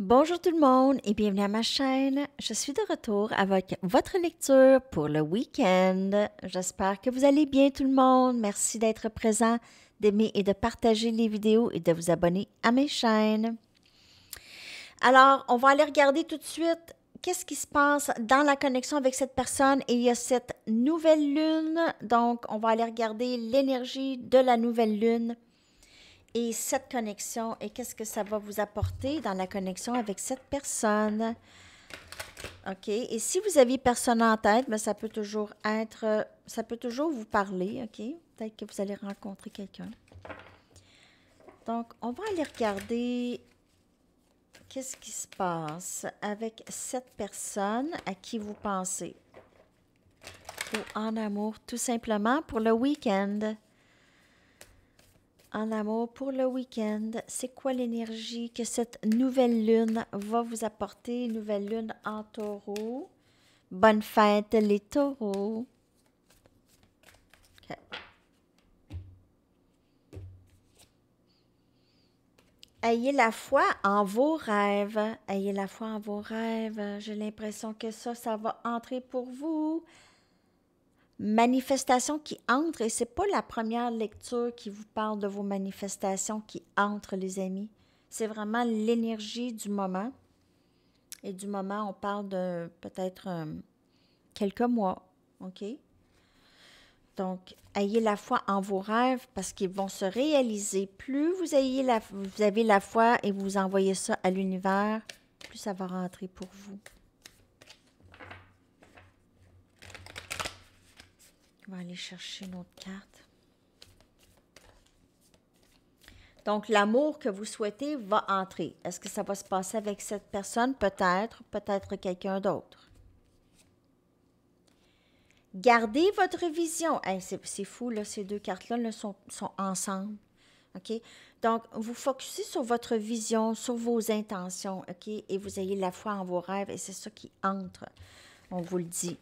Bonjour tout le monde et bienvenue à ma chaîne. Je suis de retour avec votre lecture pour le week-end. J'espère que vous allez bien tout le monde. Merci d'être présent, d'aimer et de partager les vidéos et de vous abonner à mes chaînes. Alors, on va aller regarder tout de suite qu'est-ce qui se passe dans la connexion avec cette personne et il y a cette nouvelle lune. Donc, on va aller regarder l'énergie de la nouvelle lune et cette connexion, et qu'est-ce que ça va vous apporter dans la connexion avec cette personne? OK. Et si vous avez personne en tête, bien, ça peut toujours être, euh, ça peut toujours vous parler, OK? Peut-être que vous allez rencontrer quelqu'un. Donc, on va aller regarder qu'est-ce qui se passe avec cette personne à qui vous pensez. Ou en amour, tout simplement, pour le week-end en amour pour le week-end. C'est quoi l'énergie que cette nouvelle lune va vous apporter? Nouvelle lune en taureau. Bonne fête les taureaux. Ayez la foi en vos rêves. Ayez la foi en vos rêves. J'ai l'impression que ça, ça va entrer pour vous manifestations qui entre et c'est pas la première lecture qui vous parle de vos manifestations qui entrent, les amis. C'est vraiment l'énergie du moment. Et du moment, on parle de peut-être euh, quelques mois, OK? Donc, ayez la foi en vos rêves parce qu'ils vont se réaliser. Plus vous, ayez vous avez la foi et vous envoyez ça à l'univers, plus ça va rentrer pour vous. on va aller chercher une autre carte. Donc, l'amour que vous souhaitez va entrer. Est-ce que ça va se passer avec cette personne? Peut-être, peut-être quelqu'un d'autre. Gardez votre vision. c'est fou, là, ces deux cartes-là sont, ensemble. OK? Donc, vous focussez sur votre vision, sur vos intentions, OK? Et vous ayez la foi en vos rêves et c'est ça qui entre. On vous le dit.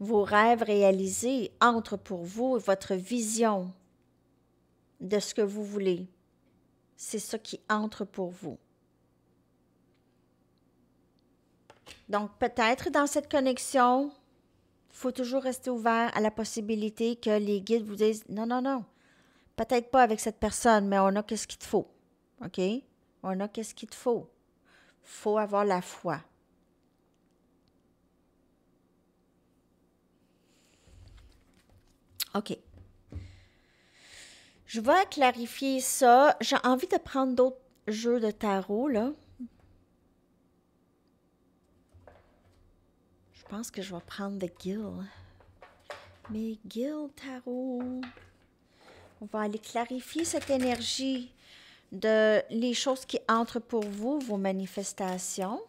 Vos rêves réalisés entrent pour vous et votre vision de ce que vous voulez. C'est ça qui entre pour vous. Donc peut-être dans cette connexion, il faut toujours rester ouvert à la possibilité que les guides vous disent non, non, non, peut-être pas avec cette personne, mais on a qu'est-ce qu'il te faut. OK? On a qu'est-ce qu'il te faut. faut avoir la foi. OK. Je vais clarifier ça. J'ai envie de prendre d'autres jeux de tarot, là. Je pense que je vais prendre The Guild. Mais Guild Tarot. On va aller clarifier cette énergie de les choses qui entrent pour vous, vos manifestations.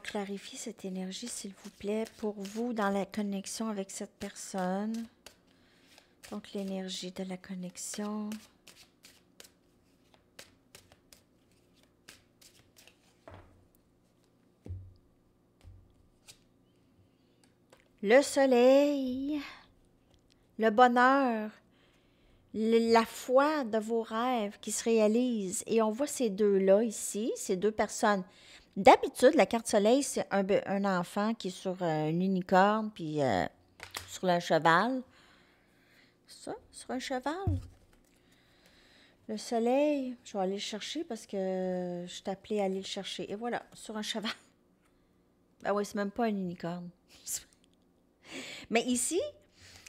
clarifier cette énergie, s'il vous plaît, pour vous dans la connexion avec cette personne. Donc, l'énergie de la connexion. Le soleil, le bonheur, la foi de vos rêves qui se réalisent. Et on voit ces deux-là ici, ces deux personnes. D'habitude, la carte soleil, c'est un, enfant qui est sur euh, un une unicorne, puis euh, sur un cheval. Ça, sur un cheval. Le soleil, je vais aller le chercher parce que je t'appelais à aller le chercher. Et voilà, sur un cheval. ben ah oui, c'est même pas une unicorne. Mais ici,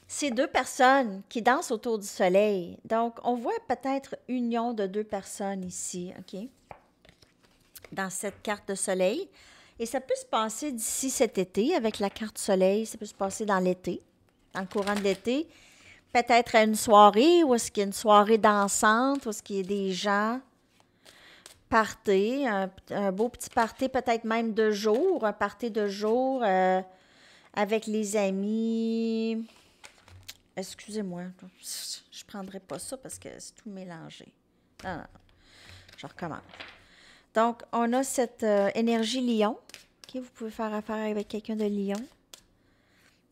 c'est deux personnes qui dansent autour du soleil. Donc, on voit peut-être union de deux personnes ici, OK? dans cette carte de soleil. Et ça peut se passer d'ici cet été avec la carte soleil, ça peut se passer dans l'été, dans le courant de l'été. Peut-être à une soirée, ou est-ce qu'il y a une soirée dansante, ou est-ce qu'il y a des gens, Partez, un, beau petit party, peut-être même de jour, un party de jour euh, avec les amis. Excusez-moi, je ne prendrai pas ça parce que c'est tout mélangé. je recommence. Donc, on a cette euh, énergie lion. vous pouvez faire affaire avec quelqu'un de lion.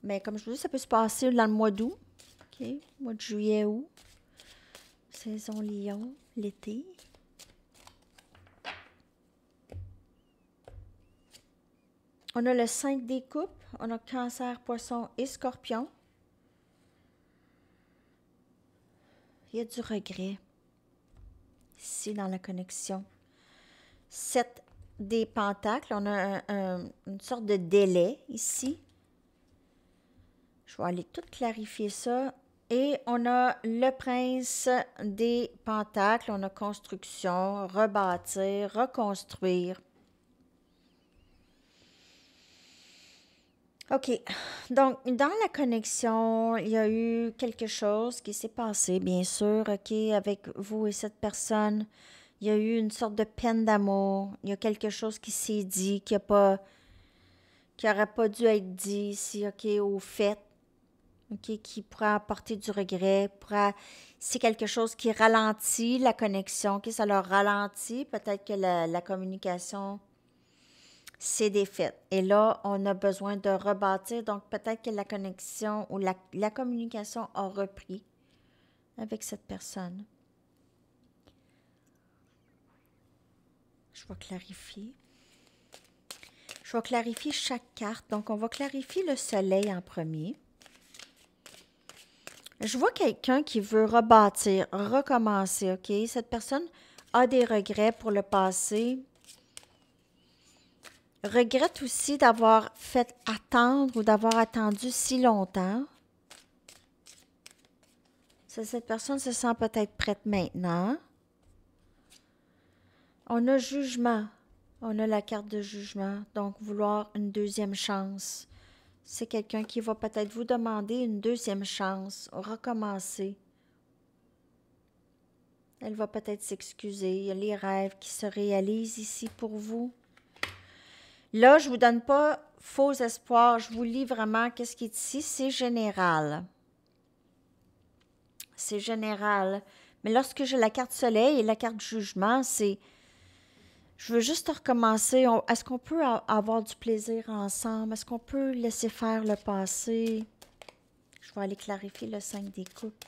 Mais comme je vous dis, ça peut se passer dans le mois d'août. mois de juillet, août. Saison lion, l'été. On a le 5 des coupes. On a cancer, poisson et scorpion. Il y a du regret ici dans la connexion. 7 des pentacles. On a une sorte de délai ici. Je vais aller tout clarifier ça. Et on a le prince des pentacles. On a construction, rebâtir, reconstruire. OK. Donc, dans la connexion, il y a eu quelque chose qui s'est passé, bien sûr, OK, avec vous et cette personne il y a eu une sorte de peine d'amour, il y a quelque chose qui s'est dit, qui pas qui n'aurait pas dû être dit si OK au fait OK qui pourrait apporter du regret, c'est quelque chose qui ralentit la connexion, que ça leur ralentit, peut-être que la, communication c'est défaite. Et là, on a besoin de rebâtir. Donc, peut-être que la connexion ou la, la communication a repris avec cette personne. Je vais clarifier. Je vais clarifier chaque carte. Donc, on va clarifier le soleil en premier. Je vois quelqu'un qui veut rebâtir, recommencer, OK? Cette personne a des regrets pour le passé, regrette aussi d'avoir fait attendre ou d'avoir attendu si longtemps. cette personne se sent peut-être prête maintenant on a jugement. On a la carte de jugement. Donc, vouloir une deuxième chance. C'est quelqu'un qui va peut-être vous demander une deuxième chance, recommencer. Elle va peut-être s'excuser. Il y a les rêves qui se réalisent ici pour vous. Là, je ne vous donne pas faux espoir. Je vous lis vraiment qu'est-ce qui est ici. C'est général. C'est général. Mais lorsque j'ai la carte soleil et la carte jugement, c'est je veux juste recommencer. Est-ce qu'on peut avoir du plaisir ensemble? Est-ce qu'on peut laisser faire le passé? Je vais aller clarifier le 5 des coupes.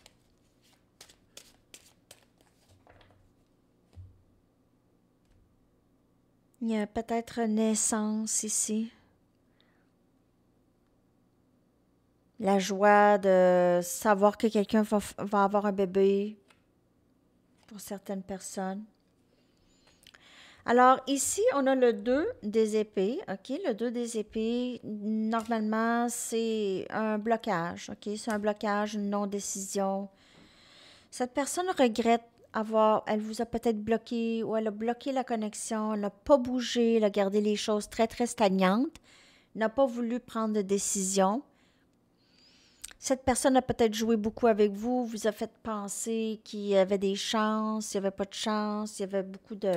Il y a peut-être naissance ici. La joie de savoir que quelqu'un va avoir un bébé pour certaines personnes. Alors ici, on a le 2 des épées, OK? Le 2 des épées, normalement, c'est un blocage, OK? C'est un blocage, une non-décision. Cette personne regrette avoir, elle vous a peut-être bloqué ou elle a bloqué la connexion, elle n'a pas bougé, elle a gardé les choses très, très stagnantes, n'a pas voulu prendre de décision. Cette personne a peut-être joué beaucoup avec vous, vous a fait penser qu'il y avait des chances, il n'y avait pas de chance, il y avait beaucoup de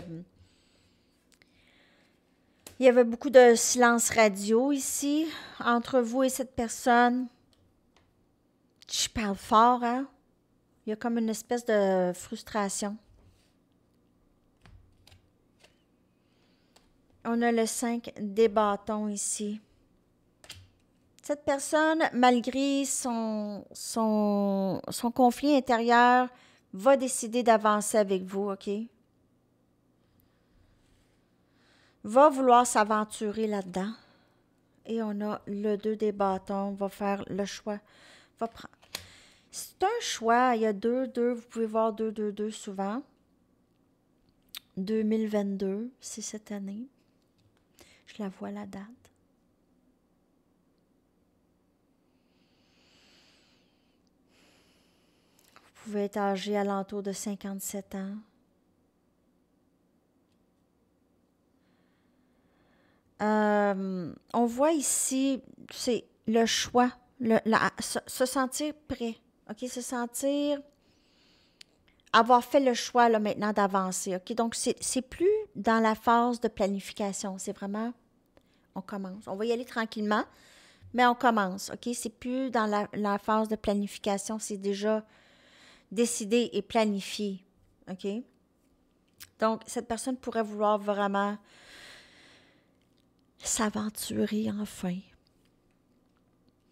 il y avait beaucoup de silence radio ici, entre vous et cette personne. Je parle fort, hein? Il y a comme une espèce de frustration. On a le 5 des bâtons ici. Cette personne, malgré son, son, son conflit intérieur, va décider d'avancer avec vous, OK? va vouloir s'aventurer là-dedans. Et on a le 2 des bâtons, va faire le choix, va C'est un choix, il y a 2, 2, vous pouvez voir 2, 2, 2 souvent. 2022, c'est cette année. Je la vois la date. Vous pouvez être âgé alentour de 57 ans, Euh, on voit ici, c'est le choix, se, sentir prêt, OK? Se sentir avoir fait le choix là, maintenant d'avancer, OK? Donc, c'est plus dans la phase de planification. C'est vraiment, on commence. On va y aller tranquillement, mais on commence, OK? C'est plus dans la, la, phase de planification. C'est déjà décidé et planifié, OK? Donc, cette personne pourrait vouloir vraiment s'aventurer enfin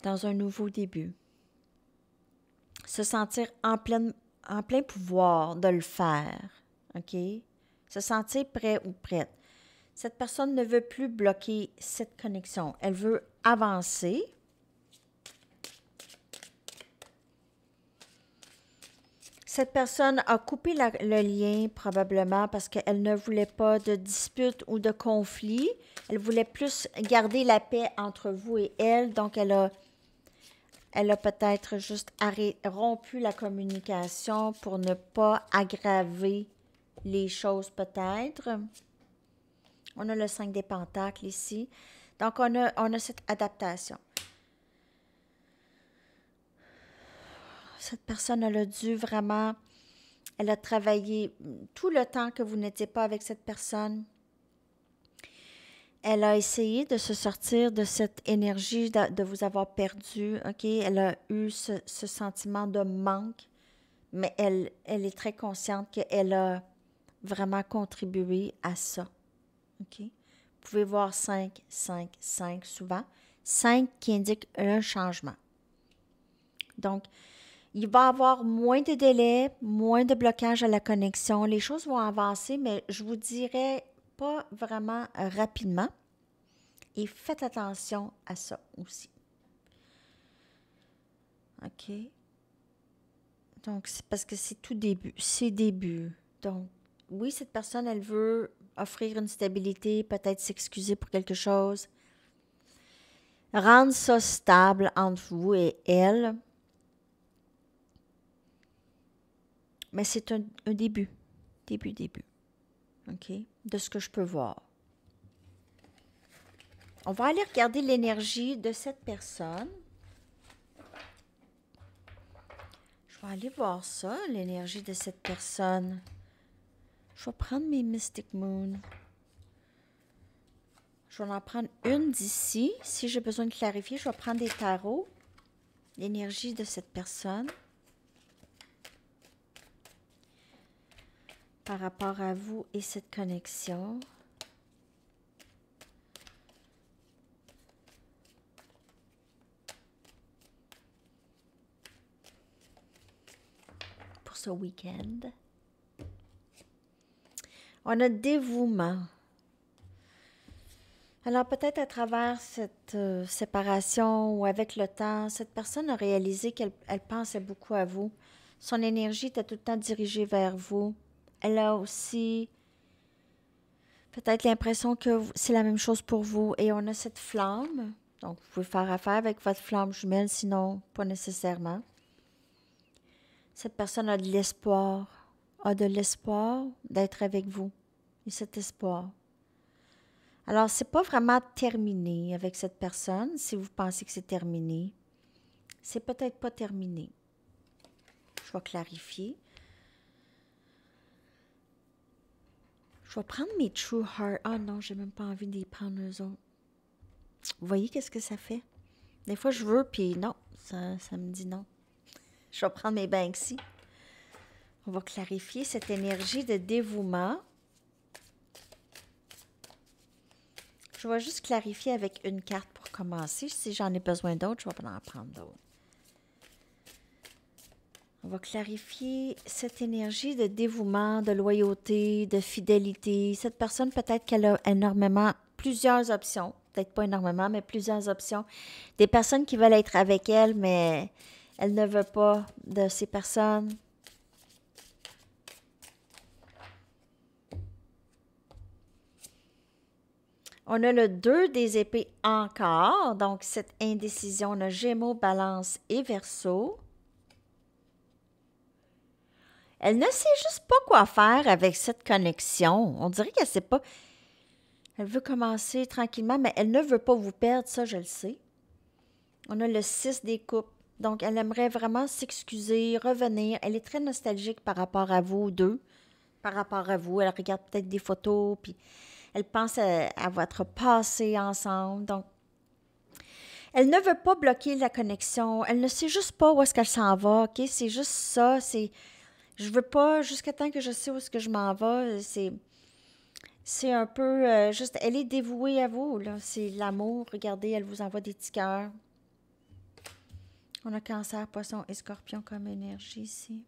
dans un nouveau début, se sentir en plein, en plein pouvoir de le faire, OK? Se sentir prêt ou prête. Cette personne ne veut plus bloquer cette connexion. Elle veut avancer, Cette personne a coupé le lien probablement parce qu'elle ne voulait pas de dispute ou de conflit. Elle voulait plus garder la paix entre vous et elle. Donc, elle a, elle a peut-être juste rompu la communication pour ne pas aggraver les choses peut-être. On a le 5 des Pentacles ici. Donc, on on a cette adaptation. cette personne, elle a dû vraiment, elle a travaillé tout le temps que vous n'étiez pas avec cette personne. Elle a essayé de se sortir de cette énergie de, vous avoir perdu, OK? Elle a eu ce, sentiment de manque, mais elle, elle est très consciente qu'elle a vraiment contribué à ça, OK? Vous pouvez voir 5, 5, 5 souvent. 5 qui indique un changement. Donc, il va avoir moins de délais, moins de blocage à la connexion. Les choses vont avancer, mais je vous dirais pas vraiment euh, rapidement. Et faites attention à ça aussi. OK? Donc, c'est parce que c'est tout début. C'est début. Donc, oui, cette personne, elle veut offrir une stabilité, peut-être s'excuser pour quelque chose. Rendre ça stable entre vous et elle Mais c'est un, début, début, début, OK, de ce que je peux voir. On va aller regarder l'énergie de cette personne. Je vais aller voir ça, l'énergie de cette personne. Je vais prendre mes Mystic Moon. Je vais en prendre une d'ici. Si j'ai besoin de clarifier, je vais prendre des tarots. L'énergie de cette personne. par rapport à vous et cette connexion. Pour ce week-end. On a dévouement. Alors peut-être à travers cette euh, séparation ou avec le temps, cette personne a réalisé qu'elle pensait beaucoup à vous. Son énergie était tout le temps dirigée vers vous elle a aussi peut-être l'impression que c'est la même chose pour vous. Et on a cette flamme. Donc, vous pouvez faire affaire avec votre flamme jumelle, sinon pas nécessairement. Cette personne a de l'espoir, a de l'espoir d'être avec vous. Et cet espoir. Alors, n'est pas vraiment terminé avec cette personne, si vous pensez que c'est terminé. C'est peut-être pas terminé. Je vais clarifier. Je vais prendre mes True Heart. Ah non, j'ai même pas envie d'y prendre eux autres. Vous voyez qu'est-ce que ça fait? Des fois, je veux, puis non, ça, me dit non. Je vais prendre mes Banksy. On va clarifier cette énergie de dévouement. Je vais juste clarifier avec une carte pour commencer. Si j'en ai besoin d'autres, je vais en prendre d'autres. On va clarifier cette énergie de dévouement, de loyauté, de fidélité. Cette personne, peut-être qu'elle a énormément, plusieurs options. Peut-être pas énormément, mais plusieurs options. Des personnes qui veulent être avec elle, mais elle ne veut pas de ces personnes. On a le 2 des épées encore, donc cette indécision, on a Gémeaux, Balance et verso. Elle ne sait juste pas quoi faire avec cette connexion. On dirait qu'elle ne sait pas. Elle veut commencer tranquillement, mais elle ne veut pas vous perdre, ça, je le sais. On a le 6 des coupes. Donc, elle aimerait vraiment s'excuser, revenir. Elle est très nostalgique par rapport à vous deux, par rapport à vous. Elle regarde peut-être des photos, puis elle pense à, votre passé ensemble. Donc, elle ne veut pas bloquer la connexion. Elle ne sait juste pas où est-ce qu'elle s'en va. C'est juste ça. C'est je veux pas, jusqu'à temps que je sais où ce que je m'en vais, c'est c'est un peu euh, juste, elle est dévouée à vous, là. C'est l'amour. Regardez, elle vous envoie des petits cœurs. On a cancer, poisson et scorpion comme énergie ici.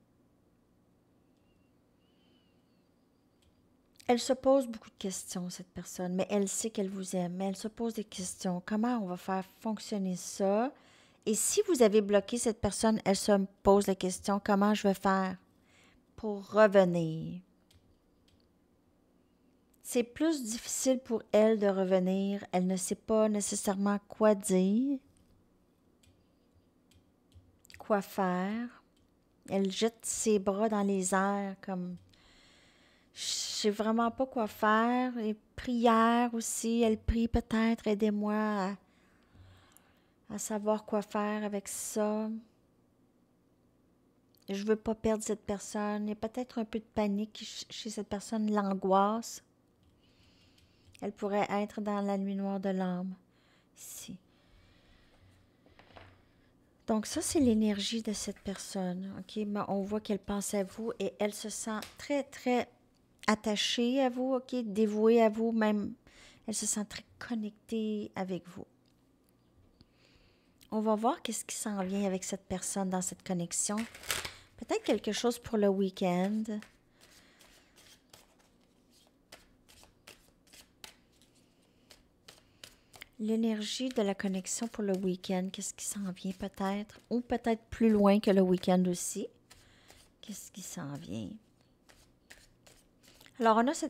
Elle se pose beaucoup de questions, cette personne, mais elle sait qu'elle vous aime, elle se pose des questions. Comment on va faire fonctionner ça? Et si vous avez bloqué cette personne, elle se pose la question, comment je vais faire? pour revenir. C'est plus difficile pour elle de revenir. Elle ne sait pas nécessairement quoi dire, quoi faire. Elle jette ses bras dans les airs comme je sais vraiment pas quoi faire. Et prière aussi, elle prie peut-être aidez-moi à savoir quoi faire avec ça je veux pas perdre cette personne. Il y a peut-être un peu de panique chez cette personne, l'angoisse. Elle pourrait être dans la nuit noire de l'âme. Donc ça, c'est l'énergie de cette personne. OK? on voit qu'elle pense à vous et elle se sent très, très attachée à vous, OK? Dévouée à vous, même. Elle se sent très connectée avec vous. On va voir qu'est-ce qui s'en vient avec cette personne dans cette connexion. Peut-être quelque chose pour le week-end. L'énergie de la connexion pour le week-end, qu'est-ce qui s'en vient peut-être? Ou peut-être plus loin que le week-end aussi. Qu'est-ce qui s'en vient? Alors, on a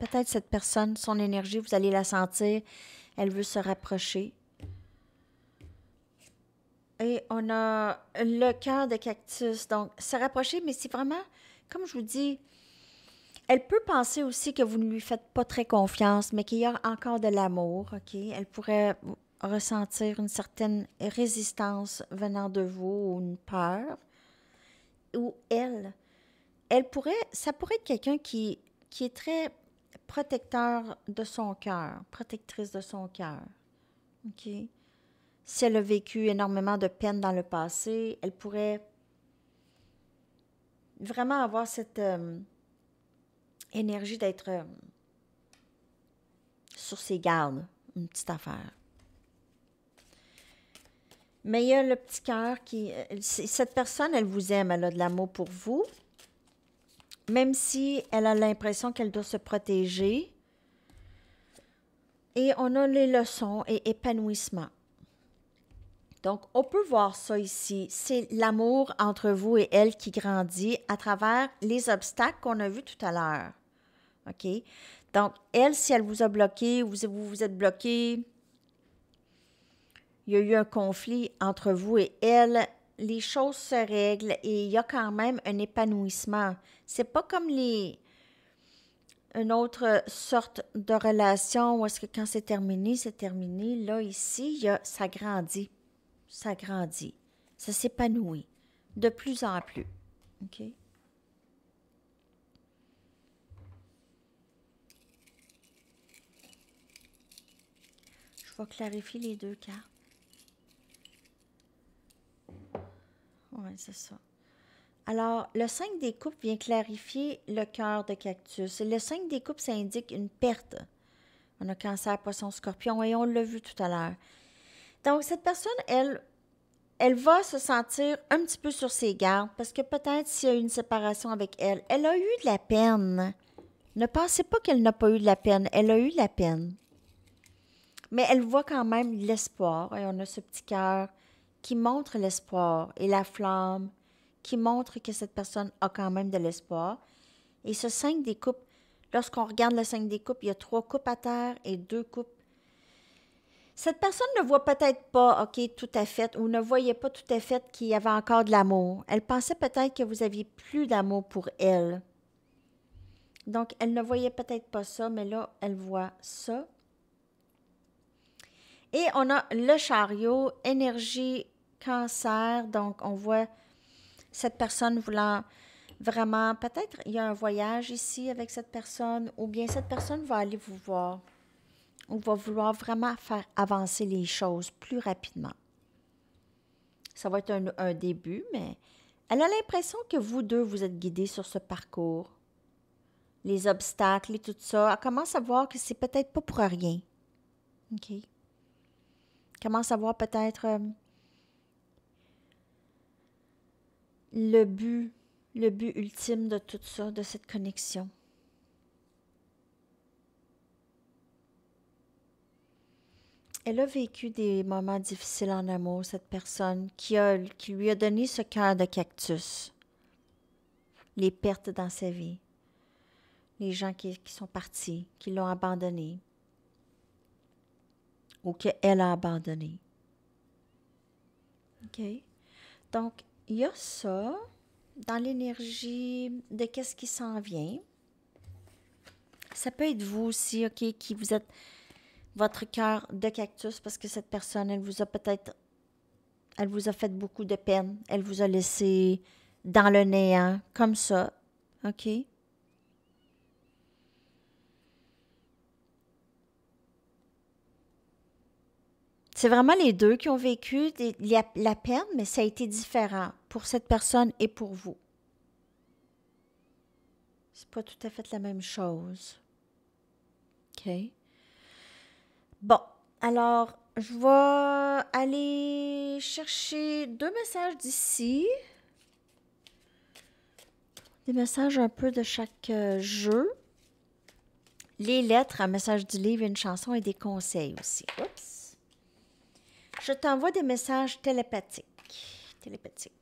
peut-être cette personne, son énergie, vous allez la sentir. Elle veut se rapprocher. Et on a le cœur de cactus. Donc, se rapprocher, mais c'est vraiment, comme je vous dis, elle peut penser aussi que vous ne lui faites pas très confiance, mais qu'il y a encore de l'amour, OK? Elle pourrait ressentir une certaine résistance venant de vous ou une peur. Ou elle, elle pourrait, ça pourrait être quelqu'un qui, qui est très protecteur de son cœur, protectrice de son cœur. OK? si elle a vécu énormément de peine dans le passé, elle pourrait vraiment avoir cette euh, énergie d'être euh, sur ses gardes, une petite affaire. Mais il y a le petit cœur qui... Euh, cette personne, elle vous aime, elle a de l'amour pour vous. Même si elle a l'impression qu'elle doit se protéger. Et on a les leçons et épanouissement. Donc, on peut voir ça ici. C'est l'amour entre vous et elle qui grandit à travers les obstacles qu'on a vus tout à l'heure. OK? Donc, elle, si elle vous a bloqué, vous vous, êtes bloqué, il y a eu un conflit entre vous et elle, les choses se règlent et il y a quand même un épanouissement. C'est pas comme les une autre sorte de relation où est-ce que quand c'est terminé, c'est terminé. Là, ici, ça grandit ça grandit, ça s'épanouit de plus en plus. OK? Je vais clarifier les deux cartes. Oui, c'est ça. Alors, le 5 des coupes vient clarifier le cœur de cactus. Le 5 des coupes, ça indique une perte. On a cancer, poisson, scorpion et on l'a vu tout à l'heure. Donc, cette personne, elle, elle va se sentir un petit peu sur ses gardes parce que peut-être s'il y a eu une séparation avec elle, elle a eu de la peine. Ne pensez pas qu'elle n'a pas eu de la peine. Elle a eu de la peine. Mais elle voit quand même l'espoir. Et on a ce petit cœur qui montre l'espoir et la flamme qui montre que cette personne a quand même de l'espoir. Et ce 5 des coupes, lorsqu'on regarde le 5 des coupes, il y a trois coupes à terre et deux coupes cette personne ne voit peut-être pas, OK, tout à fait, ou ne voyait pas tout à fait qu'il y avait encore de l'amour. Elle pensait peut-être que vous aviez plus d'amour pour elle. Donc, elle ne voyait peut-être pas ça, mais là, elle voit ça. Et on a le chariot, énergie, cancer. Donc, on voit cette personne voulant vraiment, peut-être il y a un voyage ici avec cette personne, ou bien cette personne va aller vous voir on va vouloir vraiment faire avancer les choses plus rapidement. Ça va être un, début, mais elle a l'impression que vous deux, vous êtes guidés sur ce parcours. Les obstacles et tout ça, elle commence à voir que c'est peut-être pas pour rien. OK? Elle commence à voir peut-être euh, le but, le but ultime de tout ça, de cette connexion. elle a vécu des moments difficiles en amour, cette personne qui, qui lui a donné ce cœur de cactus, les pertes dans sa vie, les gens qui, sont partis, qui l'ont abandonné ou qu'elle a abandonné. OK? Donc, il y a ça dans l'énergie de qu'est-ce qui s'en vient. Ça peut être vous aussi, OK, qui vous êtes votre cœur de cactus parce que cette personne, elle vous a peut-être, elle vous a fait beaucoup de peine, elle vous a laissé dans le néant, comme ça, ok? C'est vraiment les deux qui ont vécu la, peine, mais ça a été différent pour cette personne et pour vous. C'est pas tout à fait la même chose. OK? Bon, alors, je vais aller chercher deux messages d'ici. Des messages un peu de chaque euh, jeu. Les lettres, un message du livre, une chanson et des conseils aussi. Oups. Je t'envoie des messages télépathiques. Télépathiques.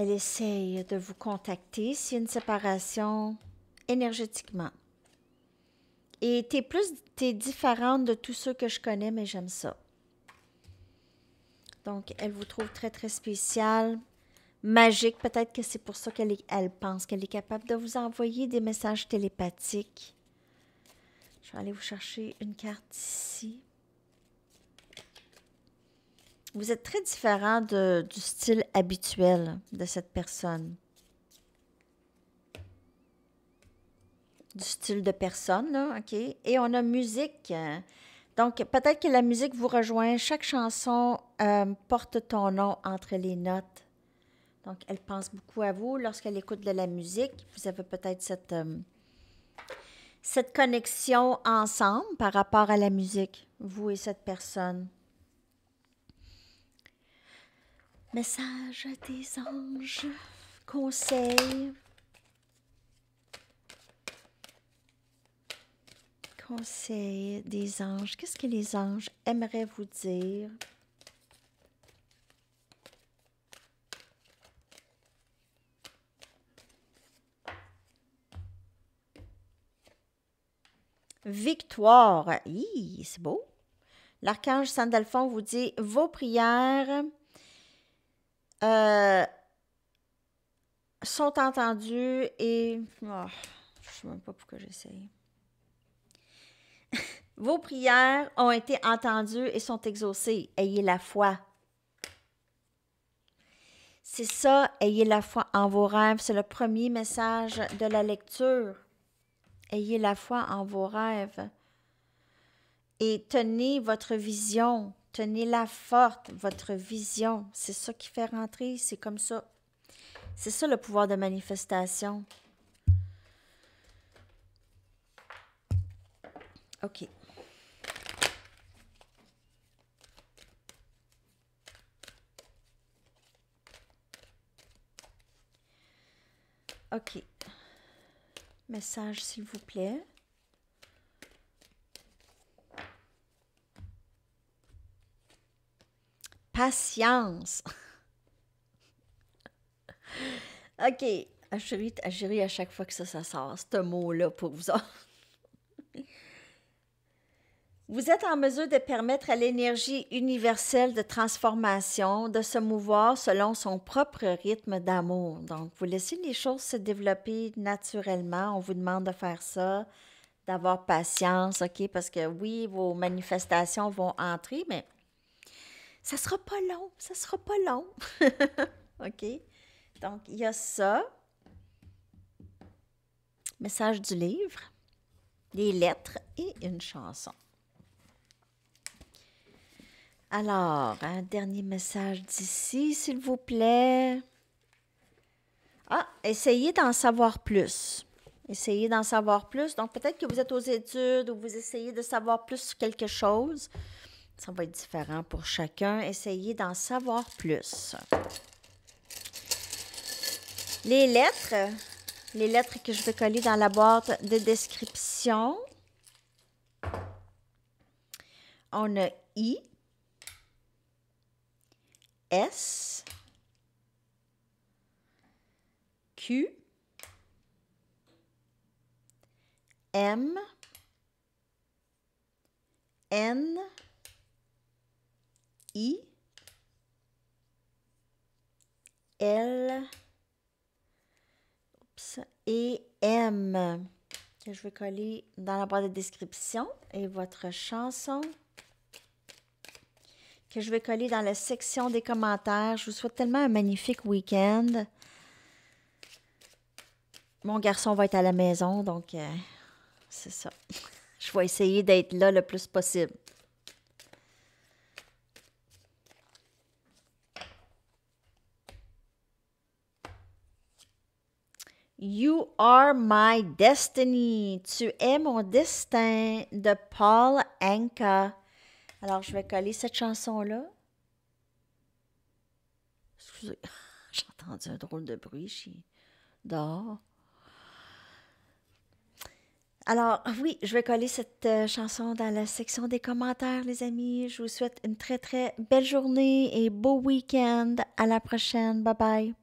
elle essaye de vous contacter s'il y a une séparation énergétiquement. Et tu es plus, es différente de tous ceux que je connais, mais j'aime ça. Donc, elle vous trouve très, très spéciale, magique. Peut-être que c'est pour ça qu'elle elle pense qu'elle est capable de vous envoyer des messages télépathiques. Je vais aller vous chercher une carte ici vous êtes très différent du style habituel de cette personne. Du style de personne, là, OK? Et on a musique. Donc, peut-être que la musique vous rejoint. Chaque chanson euh, porte ton nom entre les notes. Donc, elle pense beaucoup à vous. Lorsqu'elle écoute de la musique, vous avez peut-être cette euh, connexion ensemble par rapport à la musique, vous et cette personne. Message des anges, conseil. Conseil des anges. Qu'est-ce que les anges aimeraient vous dire? Victoire. c'est beau. L'archange saint Sandalphon vous dit vos prières euh, sont entendus et... Oh, je ne sais même pas pourquoi j'essaye. Vos prières ont été entendues et sont exaucées. Ayez la foi. C'est ça, ayez la foi en vos rêves. C'est le premier message de la lecture. Ayez la foi en vos rêves. Et tenez votre vision. Tenez-la forte, votre vision. C'est ça qui fait rentrer, c'est comme ça. C'est ça le pouvoir de manifestation. OK. OK. Message, s'il vous plaît. patience. OK. à à chaque fois que ça, ça sort, ce mot-là pour vous Vous êtes en mesure de permettre à l'énergie universelle de transformation de se mouvoir selon son propre rythme d'amour. Donc, vous laissez les choses se développer naturellement. On vous demande de faire ça, d'avoir patience, OK? Parce que oui, vos manifestations vont entrer, mais ça sera pas long, ça sera pas long. OK? Donc, il y a ça. Message du livre, les lettres et une chanson. Alors, un dernier message d'ici, s'il vous plaît. Ah, essayez d'en savoir plus. Essayez d'en savoir plus. Donc, peut-être que vous êtes aux études ou vous essayez de savoir plus sur quelque chose. Ça va être différent pour chacun. Essayez d'en savoir plus. Les lettres, les lettres que je vais coller dans la boîte de description. On a I, S, Q, M, N, I L et M que je vais coller dans la barre de description et votre chanson que je vais coller dans la section des commentaires. Je vous souhaite tellement un magnifique week-end. Mon garçon va être à la maison, donc euh, c'est ça. Je vais essayer d'être là le plus possible. You Are My Destiny. Tu es mon destin de Paul Anka. Alors, je vais coller cette chanson-là. Excusez, j'ai entendu un drôle de bruit chez... dehors. Alors, oui, je vais coller cette euh, chanson dans la section des commentaires, les amis. Je vous souhaite une très, très belle journée et beau week-end. À la prochaine. Bye bye.